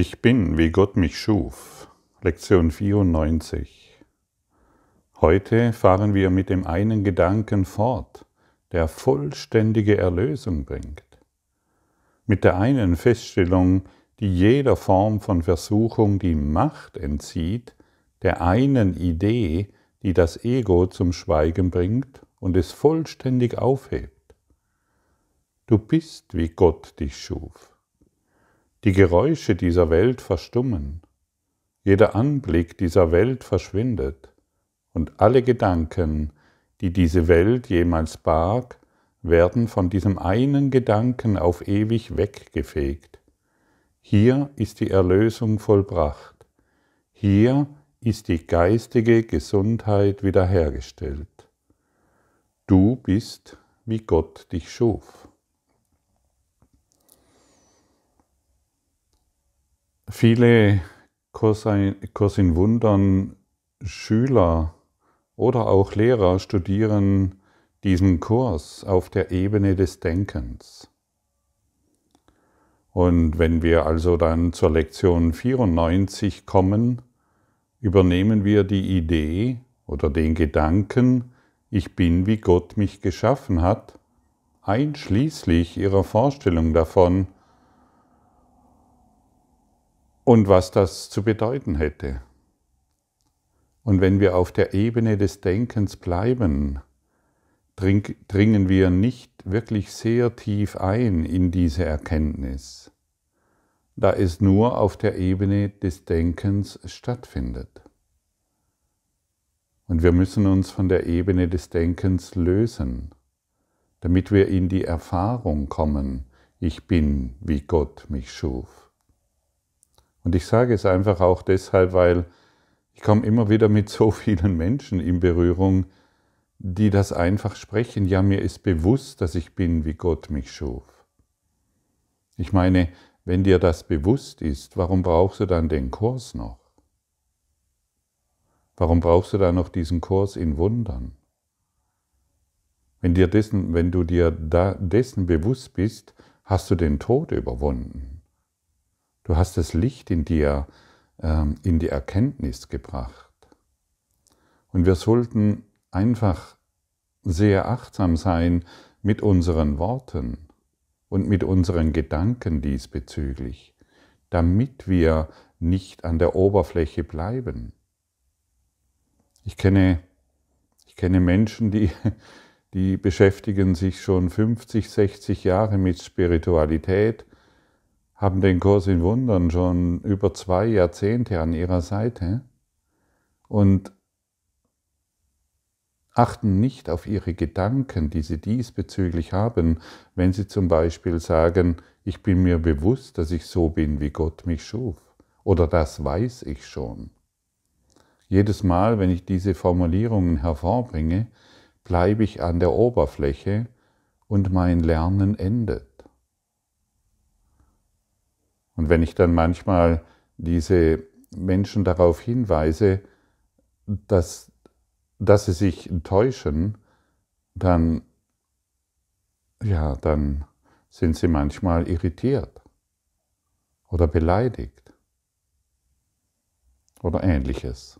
Ich bin, wie Gott mich schuf. Lektion 94. Heute fahren wir mit dem einen Gedanken fort, der vollständige Erlösung bringt. Mit der einen Feststellung, die jeder Form von Versuchung die Macht entzieht, der einen Idee, die das Ego zum Schweigen bringt und es vollständig aufhebt. Du bist, wie Gott dich schuf. Die Geräusche dieser Welt verstummen, jeder Anblick dieser Welt verschwindet und alle Gedanken, die diese Welt jemals barg, werden von diesem einen Gedanken auf ewig weggefegt. Hier ist die Erlösung vollbracht. Hier ist die geistige Gesundheit wiederhergestellt. Du bist, wie Gott dich schuf. viele Kurs in Wundern Schüler oder auch Lehrer studieren diesen Kurs auf der Ebene des Denkens. Und wenn wir also dann zur Lektion 94 kommen, übernehmen wir die Idee oder den Gedanken, ich bin wie Gott mich geschaffen hat, einschließlich ihrer Vorstellung davon, und was das zu bedeuten hätte. Und wenn wir auf der Ebene des Denkens bleiben, dringen wir nicht wirklich sehr tief ein in diese Erkenntnis, da es nur auf der Ebene des Denkens stattfindet. Und wir müssen uns von der Ebene des Denkens lösen, damit wir in die Erfahrung kommen, ich bin, wie Gott mich schuf. Und ich sage es einfach auch deshalb, weil ich komme immer wieder mit so vielen Menschen in Berührung, die das einfach sprechen. Ja, mir ist bewusst, dass ich bin, wie Gott mich schuf. Ich meine, wenn dir das bewusst ist, warum brauchst du dann den Kurs noch? Warum brauchst du dann noch diesen Kurs in Wundern? Wenn, dir dessen, wenn du dir dessen bewusst bist, hast du den Tod überwunden. Du hast das Licht in dir, ähm, in die Erkenntnis gebracht. Und wir sollten einfach sehr achtsam sein mit unseren Worten und mit unseren Gedanken diesbezüglich, damit wir nicht an der Oberfläche bleiben. Ich kenne, ich kenne Menschen, die, die beschäftigen sich schon 50, 60 Jahre mit Spiritualität haben den Kurs in Wundern schon über zwei Jahrzehnte an ihrer Seite und achten nicht auf ihre Gedanken, die sie diesbezüglich haben, wenn sie zum Beispiel sagen, ich bin mir bewusst, dass ich so bin, wie Gott mich schuf, oder das weiß ich schon. Jedes Mal, wenn ich diese Formulierungen hervorbringe, bleibe ich an der Oberfläche und mein Lernen endet. Und wenn ich dann manchmal diese Menschen darauf hinweise, dass, dass sie sich täuschen, dann, ja, dann sind sie manchmal irritiert oder beleidigt oder ähnliches.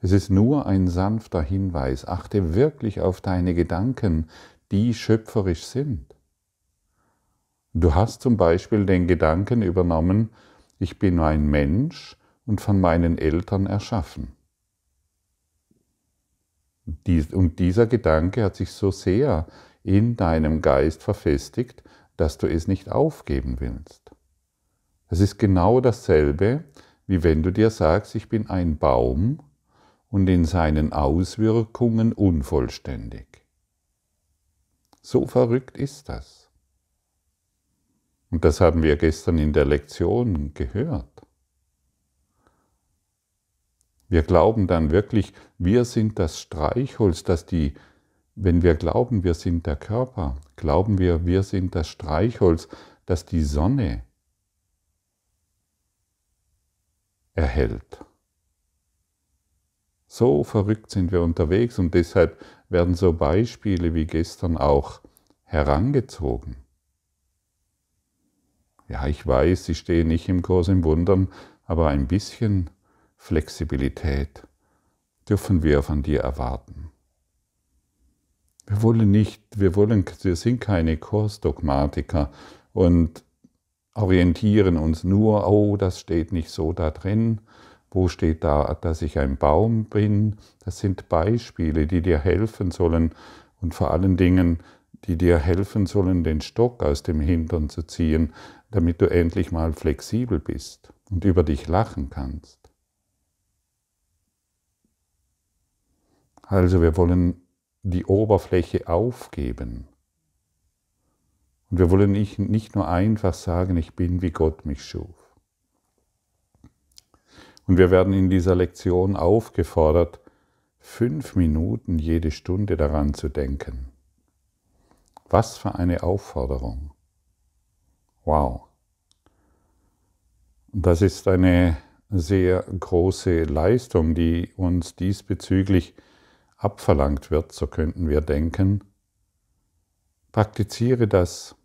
Es ist nur ein sanfter Hinweis. Achte wirklich auf deine Gedanken, die schöpferisch sind. Du hast zum Beispiel den Gedanken übernommen, ich bin ein Mensch und von meinen Eltern erschaffen. Und dieser Gedanke hat sich so sehr in deinem Geist verfestigt, dass du es nicht aufgeben willst. Es ist genau dasselbe, wie wenn du dir sagst, ich bin ein Baum und in seinen Auswirkungen unvollständig. So verrückt ist das. Und das haben wir gestern in der Lektion gehört. Wir glauben dann wirklich, wir sind das Streichholz, dass die, wenn wir glauben, wir sind der Körper, glauben wir, wir sind das Streichholz, das die Sonne erhält. So verrückt sind wir unterwegs und deshalb werden so Beispiele wie gestern auch herangezogen. Ja, ich weiß, ich stehe nicht im Kurs im Wundern, aber ein bisschen Flexibilität dürfen wir von dir erwarten. Wir wollen nicht, wir wollen, wir sind keine Kursdogmatiker und orientieren uns nur, oh, das steht nicht so da drin, wo steht da, dass ich ein Baum bin. Das sind Beispiele, die dir helfen sollen und vor allen Dingen, die dir helfen sollen, den Stock aus dem Hintern zu ziehen, damit du endlich mal flexibel bist und über dich lachen kannst. Also wir wollen die Oberfläche aufgeben. Und wir wollen nicht, nur einfach sagen, ich bin wie Gott mich schuf. Und wir werden in dieser Lektion aufgefordert, fünf Minuten jede Stunde daran zu denken. Was für eine Aufforderung. Wow. Das ist eine sehr große Leistung, die uns diesbezüglich abverlangt wird, so könnten wir denken. Praktiziere das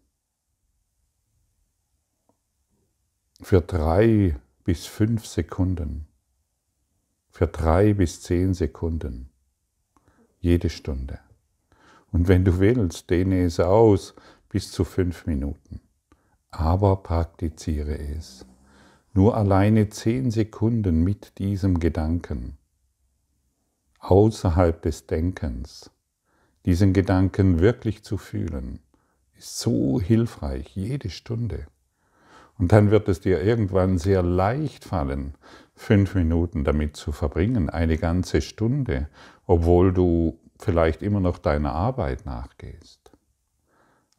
für drei bis fünf Sekunden, für drei bis zehn Sekunden, jede Stunde. Und wenn du willst, dehne es aus bis zu fünf Minuten aber praktiziere es. Nur alleine zehn Sekunden mit diesem Gedanken, außerhalb des Denkens, diesen Gedanken wirklich zu fühlen, ist so hilfreich, jede Stunde. Und dann wird es dir irgendwann sehr leicht fallen, fünf Minuten damit zu verbringen, eine ganze Stunde, obwohl du vielleicht immer noch deiner Arbeit nachgehst.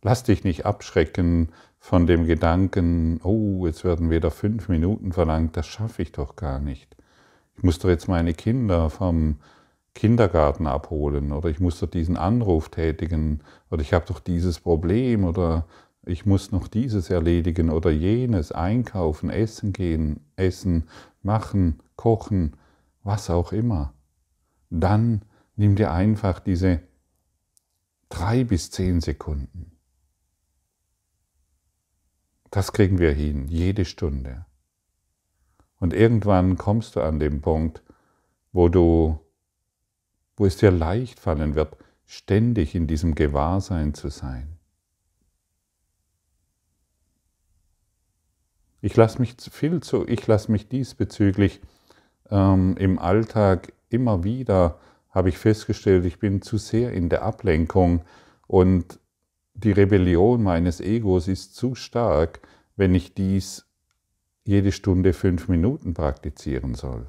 Lass dich nicht abschrecken von dem Gedanken, oh, jetzt werden wieder fünf Minuten verlangt, das schaffe ich doch gar nicht. Ich muss doch jetzt meine Kinder vom Kindergarten abholen oder ich muss doch diesen Anruf tätigen oder ich habe doch dieses Problem oder ich muss noch dieses erledigen oder jenes, einkaufen, essen gehen, essen, machen, kochen, was auch immer. Dann nimm dir einfach diese drei bis zehn Sekunden das kriegen wir hin, jede Stunde. Und irgendwann kommst du an den Punkt, wo du, wo es dir leicht fallen wird, ständig in diesem Gewahrsein zu sein. Ich lasse mich viel zu, ich lasse mich diesbezüglich ähm, im Alltag immer wieder, habe ich festgestellt, ich bin zu sehr in der Ablenkung und die Rebellion meines Egos ist zu stark, wenn ich dies jede Stunde fünf Minuten praktizieren soll.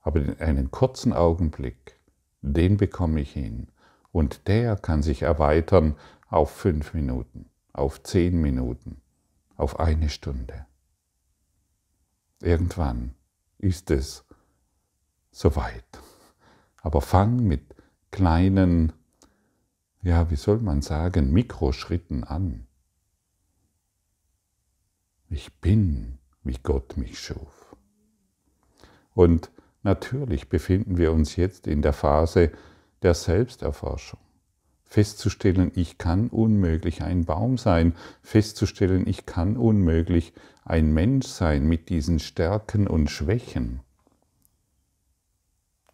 Aber einen kurzen Augenblick, den bekomme ich hin. Und der kann sich erweitern auf fünf Minuten, auf zehn Minuten, auf eine Stunde. Irgendwann ist es soweit. Aber fang mit kleinen ja, wie soll man sagen, Mikroschritten an. Ich bin, wie Gott mich schuf. Und natürlich befinden wir uns jetzt in der Phase der Selbsterforschung. Festzustellen, ich kann unmöglich ein Baum sein. Festzustellen, ich kann unmöglich ein Mensch sein mit diesen Stärken und Schwächen.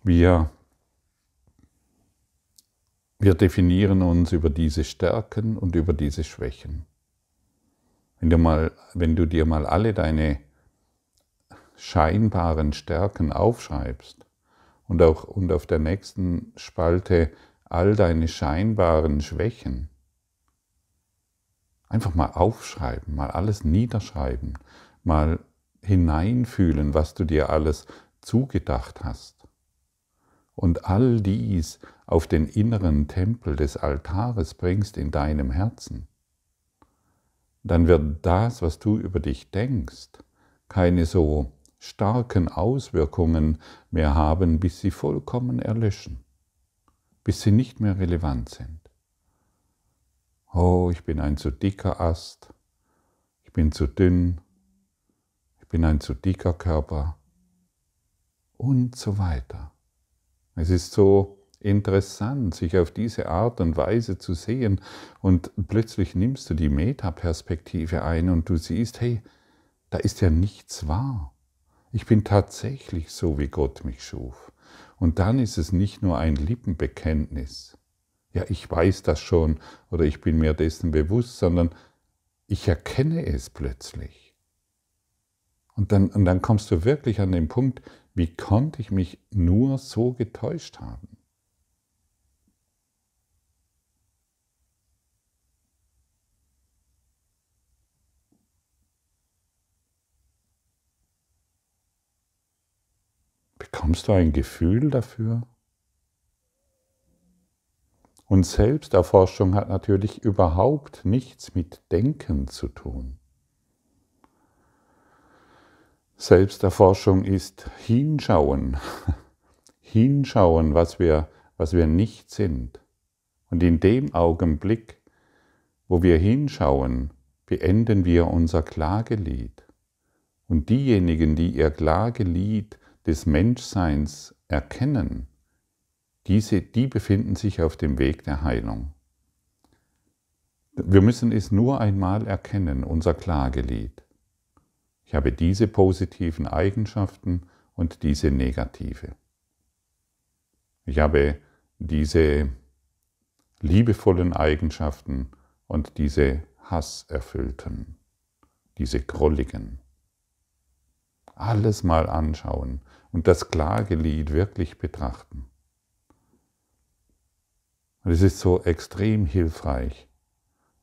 Wir wir definieren uns über diese Stärken und über diese Schwächen. Wenn du, mal, wenn du dir mal alle deine scheinbaren Stärken aufschreibst und, auch, und auf der nächsten Spalte all deine scheinbaren Schwächen, einfach mal aufschreiben, mal alles niederschreiben, mal hineinfühlen, was du dir alles zugedacht hast und all dies auf den inneren Tempel des Altares bringst in deinem Herzen, dann wird das, was du über dich denkst, keine so starken Auswirkungen mehr haben, bis sie vollkommen erlöschen, bis sie nicht mehr relevant sind. Oh, ich bin ein zu dicker Ast, ich bin zu dünn, ich bin ein zu dicker Körper und so weiter. Es ist so interessant, sich auf diese Art und Weise zu sehen und plötzlich nimmst du die Metaperspektive ein und du siehst, hey, da ist ja nichts wahr. Ich bin tatsächlich so, wie Gott mich schuf. Und dann ist es nicht nur ein Lippenbekenntnis. Ja, ich weiß das schon oder ich bin mir dessen bewusst, sondern ich erkenne es plötzlich. Und dann, und dann kommst du wirklich an den Punkt, wie konnte ich mich nur so getäuscht haben? Bekommst du ein Gefühl dafür? Und Selbsterforschung hat natürlich überhaupt nichts mit Denken zu tun. Selbsterforschung ist hinschauen. hinschauen, was wir, was wir nicht sind. Und in dem Augenblick, wo wir hinschauen, beenden wir unser Klagelied. Und diejenigen, die ihr Klagelied des Menschseins erkennen, diese, die befinden sich auf dem Weg der Heilung. Wir müssen es nur einmal erkennen, unser Klagelied. Ich habe diese positiven Eigenschaften und diese negative. Ich habe diese liebevollen Eigenschaften und diese hasserfüllten, diese grolligen. Alles mal anschauen und das Klagelied wirklich betrachten. Und es ist so extrem hilfreich,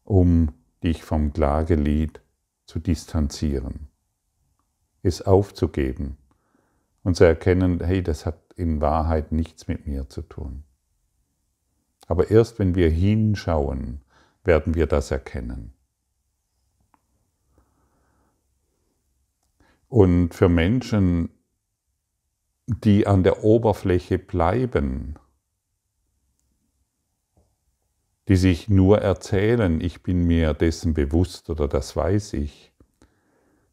um dich vom Klagelied zu distanzieren es aufzugeben und zu erkennen, hey, das hat in Wahrheit nichts mit mir zu tun. Aber erst wenn wir hinschauen, werden wir das erkennen. Und für Menschen, die an der Oberfläche bleiben, die sich nur erzählen, ich bin mir dessen bewusst oder das weiß ich,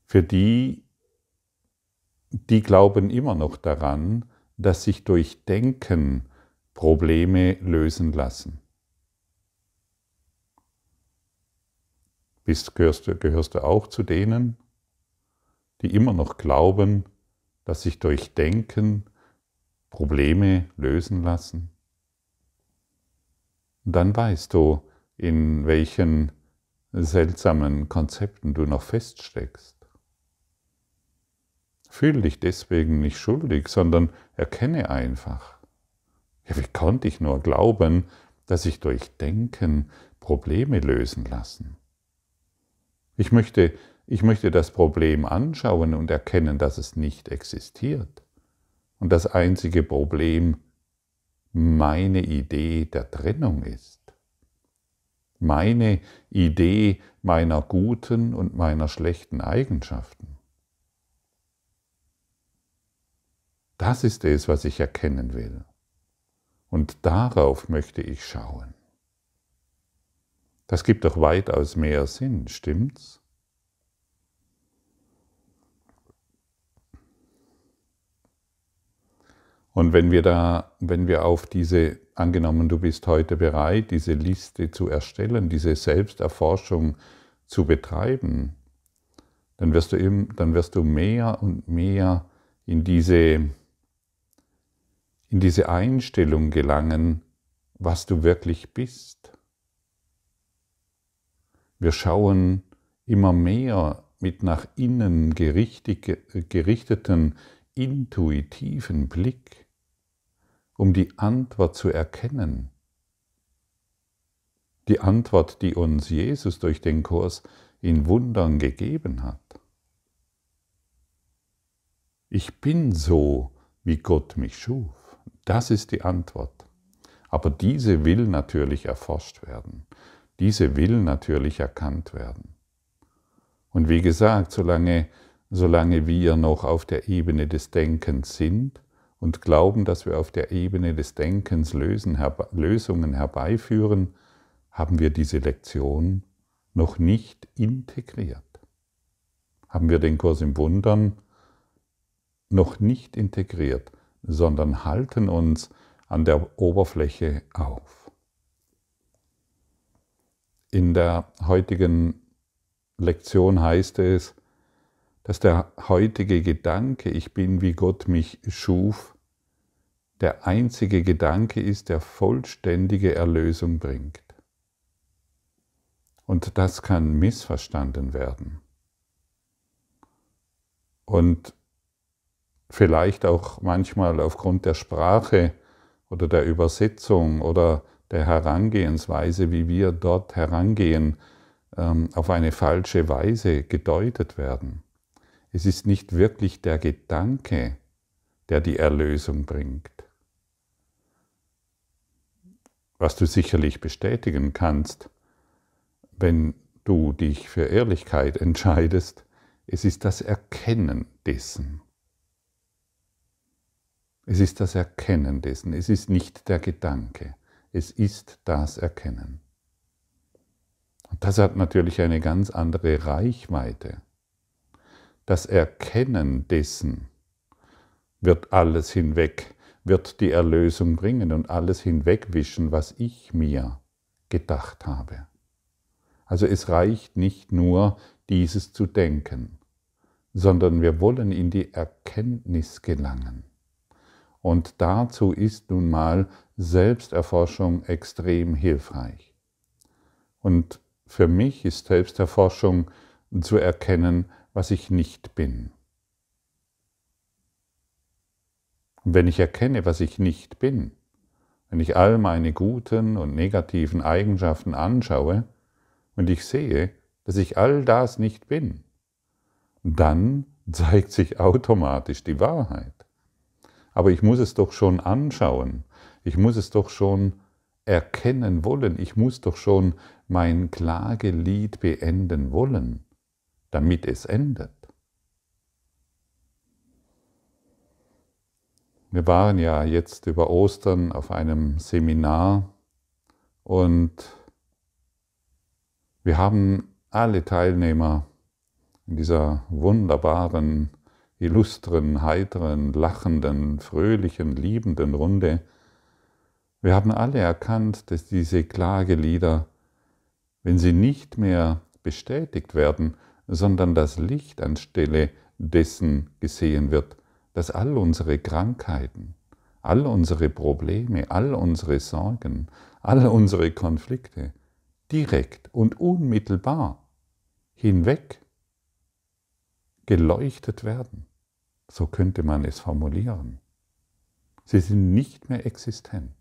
für die die glauben immer noch daran, dass sich durch Denken Probleme lösen lassen. Bist, gehörst, du, gehörst du auch zu denen, die immer noch glauben, dass sich durch Denken Probleme lösen lassen? dann weißt du, in welchen seltsamen Konzepten du noch feststeckst fühle dich deswegen nicht schuldig, sondern erkenne einfach. Ja, wie konnte ich nur glauben, dass ich durch Denken Probleme lösen lassen? Ich möchte, ich möchte das Problem anschauen und erkennen, dass es nicht existiert und das einzige Problem meine Idee der Trennung ist. Meine Idee meiner guten und meiner schlechten Eigenschaften. Das ist es, was ich erkennen will. Und darauf möchte ich schauen. Das gibt doch weitaus mehr Sinn, stimmt's? Und wenn wir da, wenn wir auf diese, angenommen du bist heute bereit, diese Liste zu erstellen, diese Selbsterforschung zu betreiben, dann wirst du, im, dann wirst du mehr und mehr in diese in diese Einstellung gelangen, was du wirklich bist. Wir schauen immer mehr mit nach innen äh, gerichteten, intuitiven Blick, um die Antwort zu erkennen. Die Antwort, die uns Jesus durch den Kurs in Wundern gegeben hat. Ich bin so, wie Gott mich schuf. Das ist die Antwort. Aber diese will natürlich erforscht werden. Diese will natürlich erkannt werden. Und wie gesagt, solange, solange wir noch auf der Ebene des Denkens sind und glauben, dass wir auf der Ebene des Denkens Lösen, herbe Lösungen herbeiführen, haben wir diese Lektion noch nicht integriert. Haben wir den Kurs im Wundern noch nicht integriert sondern halten uns an der Oberfläche auf. In der heutigen Lektion heißt es, dass der heutige Gedanke, ich bin wie Gott mich schuf, der einzige Gedanke ist, der vollständige Erlösung bringt. Und das kann missverstanden werden. Und vielleicht auch manchmal aufgrund der Sprache oder der Übersetzung oder der Herangehensweise, wie wir dort herangehen, ähm, auf eine falsche Weise gedeutet werden. Es ist nicht wirklich der Gedanke, der die Erlösung bringt. Was du sicherlich bestätigen kannst, wenn du dich für Ehrlichkeit entscheidest, es ist das Erkennen dessen. Es ist das Erkennen dessen, es ist nicht der Gedanke, es ist das Erkennen. Und das hat natürlich eine ganz andere Reichweite. Das Erkennen dessen wird alles hinweg, wird die Erlösung bringen und alles hinwegwischen, was ich mir gedacht habe. Also es reicht nicht nur, dieses zu denken, sondern wir wollen in die Erkenntnis gelangen. Und dazu ist nun mal Selbsterforschung extrem hilfreich. Und für mich ist Selbsterforschung zu erkennen, was ich nicht bin. Und wenn ich erkenne, was ich nicht bin, wenn ich all meine guten und negativen Eigenschaften anschaue und ich sehe, dass ich all das nicht bin, dann zeigt sich automatisch die Wahrheit. Aber ich muss es doch schon anschauen. Ich muss es doch schon erkennen wollen. Ich muss doch schon mein Klagelied beenden wollen, damit es endet. Wir waren ja jetzt über Ostern auf einem Seminar und wir haben alle Teilnehmer in dieser wunderbaren illustren, heiteren, lachenden, fröhlichen, liebenden Runde. Wir haben alle erkannt, dass diese Klagelieder, wenn sie nicht mehr bestätigt werden, sondern das Licht anstelle dessen gesehen wird, dass all unsere Krankheiten, all unsere Probleme, all unsere Sorgen, all unsere Konflikte direkt und unmittelbar hinweg geleuchtet werden. So könnte man es formulieren. Sie sind nicht mehr existent.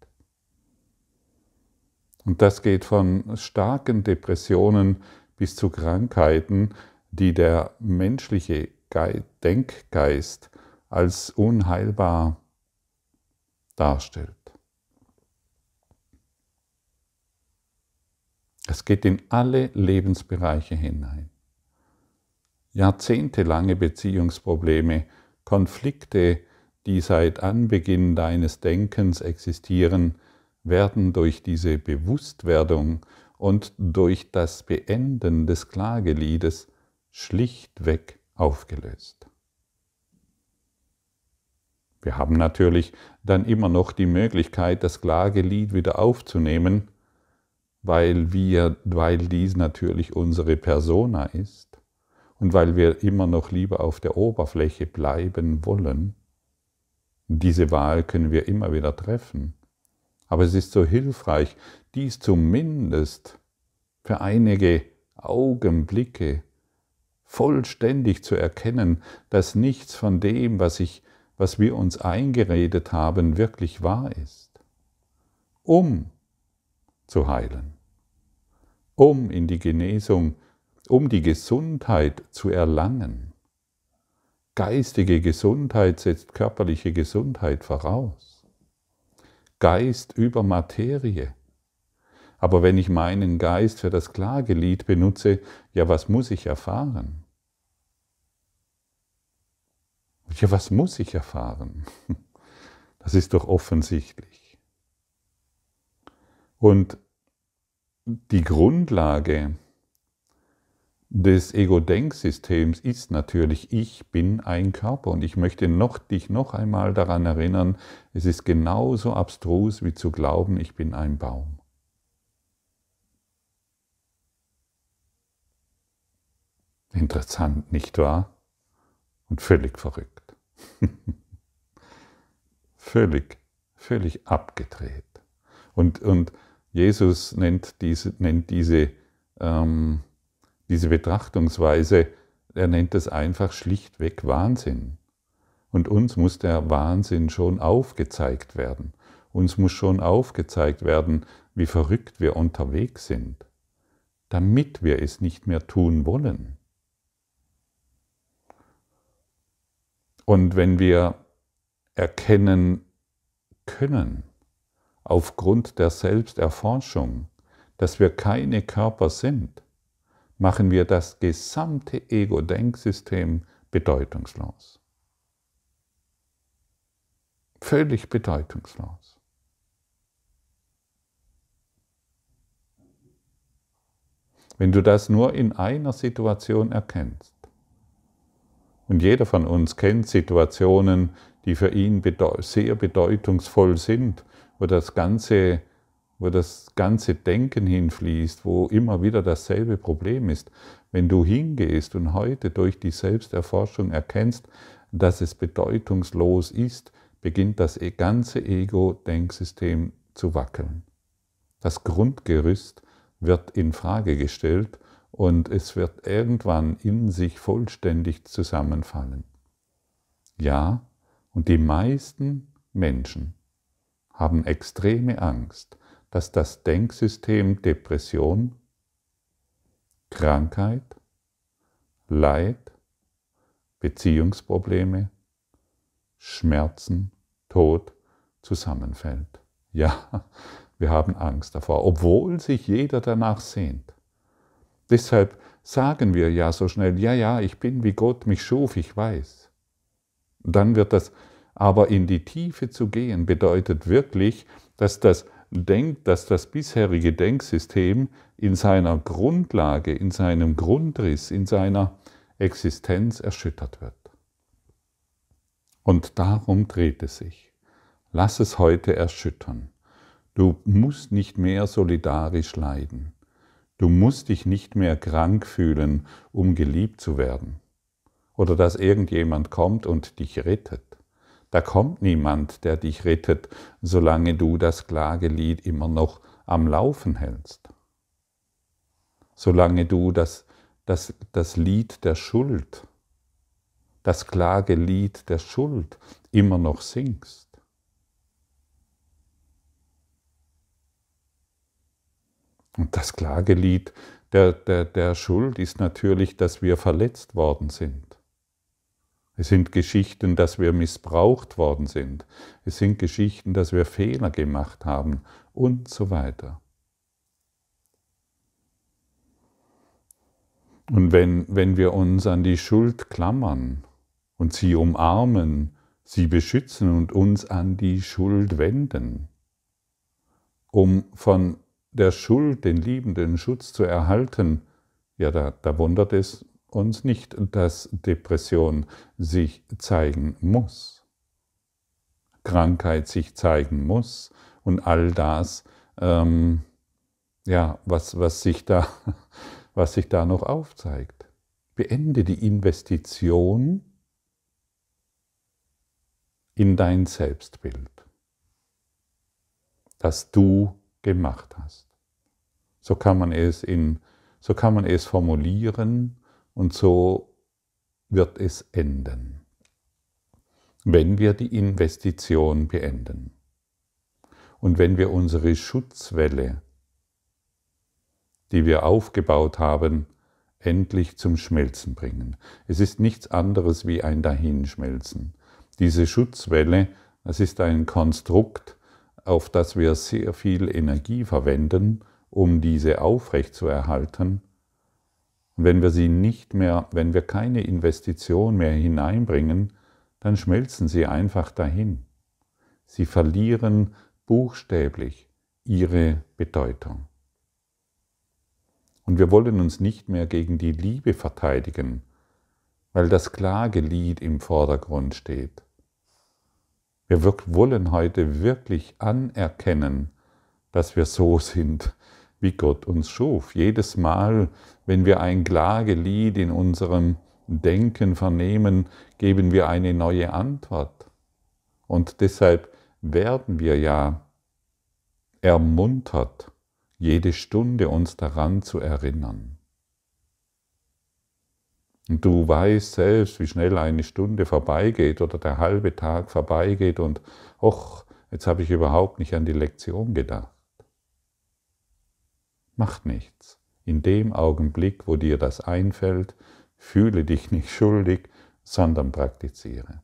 Und das geht von starken Depressionen bis zu Krankheiten, die der menschliche Denkgeist als unheilbar darstellt. Es geht in alle Lebensbereiche hinein jahrzehntelange Beziehungsprobleme, Konflikte, die seit Anbeginn deines Denkens existieren, werden durch diese Bewusstwerdung und durch das Beenden des Klageliedes schlichtweg aufgelöst. Wir haben natürlich dann immer noch die Möglichkeit, das Klagelied wieder aufzunehmen, weil, wir, weil dies natürlich unsere Persona ist und weil wir immer noch lieber auf der Oberfläche bleiben wollen. diese Wahl können wir immer wieder treffen. Aber es ist so hilfreich, dies zumindest für einige Augenblicke vollständig zu erkennen, dass nichts von dem, was, ich, was wir uns eingeredet haben, wirklich wahr ist. Um zu heilen, um in die Genesung zu um die Gesundheit zu erlangen. Geistige Gesundheit setzt körperliche Gesundheit voraus. Geist über Materie. Aber wenn ich meinen Geist für das Klagelied benutze, ja, was muss ich erfahren? Ja, was muss ich erfahren? Das ist doch offensichtlich. Und die Grundlage des Ego-Denksystems ist natürlich, ich bin ein Körper und ich möchte noch, dich noch einmal daran erinnern, es ist genauso abstrus wie zu glauben, ich bin ein Baum. Interessant, nicht wahr? Und völlig verrückt. völlig, völlig abgedreht. Und, und Jesus nennt diese, nennt diese ähm, diese Betrachtungsweise, er nennt das einfach schlichtweg Wahnsinn. Und uns muss der Wahnsinn schon aufgezeigt werden. Uns muss schon aufgezeigt werden, wie verrückt wir unterwegs sind, damit wir es nicht mehr tun wollen. Und wenn wir erkennen können, aufgrund der Selbsterforschung, dass wir keine Körper sind, machen wir das gesamte Ego-Denksystem bedeutungslos. Völlig bedeutungslos. Wenn du das nur in einer Situation erkennst, und jeder von uns kennt Situationen, die für ihn bedeut sehr bedeutungsvoll sind, wo das ganze wo das ganze Denken hinfließt, wo immer wieder dasselbe Problem ist. Wenn du hingehst und heute durch die Selbsterforschung erkennst, dass es bedeutungslos ist, beginnt das e-, ganze Ego-Denksystem zu wackeln. Das Grundgerüst wird in Frage gestellt und es wird irgendwann in sich vollständig zusammenfallen. Ja, und die meisten Menschen haben extreme Angst, dass das Denksystem Depression, Krankheit, Leid, Beziehungsprobleme, Schmerzen, Tod zusammenfällt. Ja, wir haben Angst davor, obwohl sich jeder danach sehnt. Deshalb sagen wir ja so schnell, ja, ja, ich bin wie Gott mich schuf, ich weiß. Dann wird das aber in die Tiefe zu gehen, bedeutet wirklich, dass das denkt, dass das bisherige Denksystem in seiner Grundlage, in seinem Grundriss, in seiner Existenz erschüttert wird. Und darum dreht es sich. Lass es heute erschüttern. Du musst nicht mehr solidarisch leiden. Du musst dich nicht mehr krank fühlen, um geliebt zu werden. Oder dass irgendjemand kommt und dich rettet. Da kommt niemand, der dich rettet, solange du das Klagelied immer noch am Laufen hältst. Solange du das, das, das Lied der Schuld, das Klagelied der Schuld immer noch singst. Und das Klagelied der, der, der Schuld ist natürlich, dass wir verletzt worden sind. Es sind Geschichten, dass wir missbraucht worden sind. Es sind Geschichten, dass wir Fehler gemacht haben und so weiter. Und wenn, wenn wir uns an die Schuld klammern und sie umarmen, sie beschützen und uns an die Schuld wenden, um von der Schuld den liebenden Schutz zu erhalten, ja, da, da wundert es uns nicht, dass Depression sich zeigen muss, Krankheit sich zeigen muss und all das, ähm, ja, was, was, sich da, was sich da noch aufzeigt. Beende die Investition in dein Selbstbild, das du gemacht hast. So kann man es, in, so kann man es formulieren und so wird es enden, wenn wir die Investition beenden und wenn wir unsere Schutzwelle, die wir aufgebaut haben, endlich zum Schmelzen bringen. Es ist nichts anderes wie ein Dahinschmelzen. Diese Schutzwelle, das ist ein Konstrukt, auf das wir sehr viel Energie verwenden, um diese aufrechtzuerhalten und wenn wir sie nicht mehr, wenn wir keine Investition mehr hineinbringen, dann schmelzen sie einfach dahin. Sie verlieren buchstäblich ihre Bedeutung. Und wir wollen uns nicht mehr gegen die Liebe verteidigen, weil das Klagelied im Vordergrund steht. Wir wollen heute wirklich anerkennen, dass wir so sind, wie Gott uns schuf. Jedes Mal, wenn wir ein Klagelied in unserem Denken vernehmen, geben wir eine neue Antwort. Und deshalb werden wir ja ermuntert, jede Stunde uns daran zu erinnern. Und du weißt selbst, wie schnell eine Stunde vorbeigeht oder der halbe Tag vorbeigeht und, och, jetzt habe ich überhaupt nicht an die Lektion gedacht. Macht nichts. In dem Augenblick, wo dir das einfällt, fühle dich nicht schuldig, sondern praktiziere.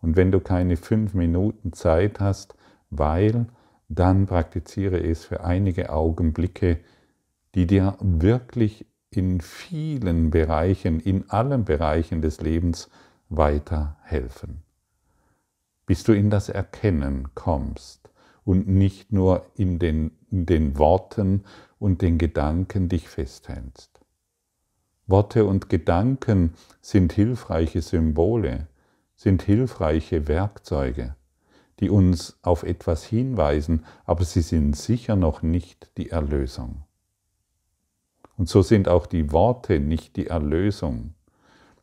Und wenn du keine fünf Minuten Zeit hast, weil, dann praktiziere es für einige Augenblicke, die dir wirklich in vielen Bereichen, in allen Bereichen des Lebens weiterhelfen. Bis du in das Erkennen kommst und nicht nur in den, in den Worten und den Gedanken dich festhältst. Worte und Gedanken sind hilfreiche Symbole, sind hilfreiche Werkzeuge, die uns auf etwas hinweisen, aber sie sind sicher noch nicht die Erlösung. Und so sind auch die Worte nicht die Erlösung,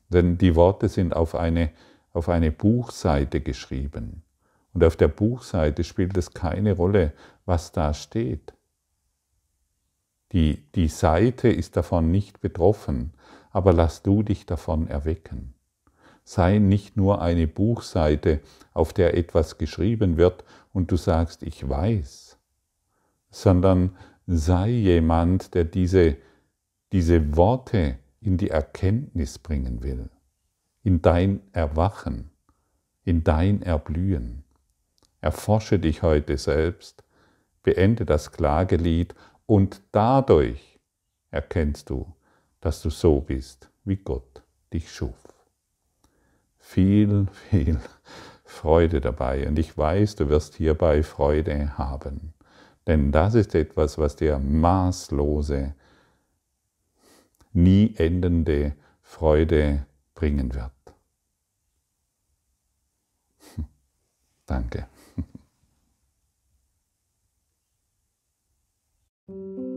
denn die Worte sind auf eine, auf eine Buchseite geschrieben. Und auf der Buchseite spielt es keine Rolle, was da steht. Die, die Seite ist davon nicht betroffen, aber lass du dich davon erwecken. Sei nicht nur eine Buchseite, auf der etwas geschrieben wird und du sagst, ich weiß, sondern sei jemand, der diese, diese Worte in die Erkenntnis bringen will, in dein Erwachen, in dein Erblühen. Erforsche dich heute selbst, beende das Klagelied und dadurch erkennst du, dass du so bist, wie Gott dich schuf. Viel, viel Freude dabei. Und ich weiß, du wirst hierbei Freude haben. Denn das ist etwas, was dir maßlose, nie endende Freude bringen wird. Danke. Thank you.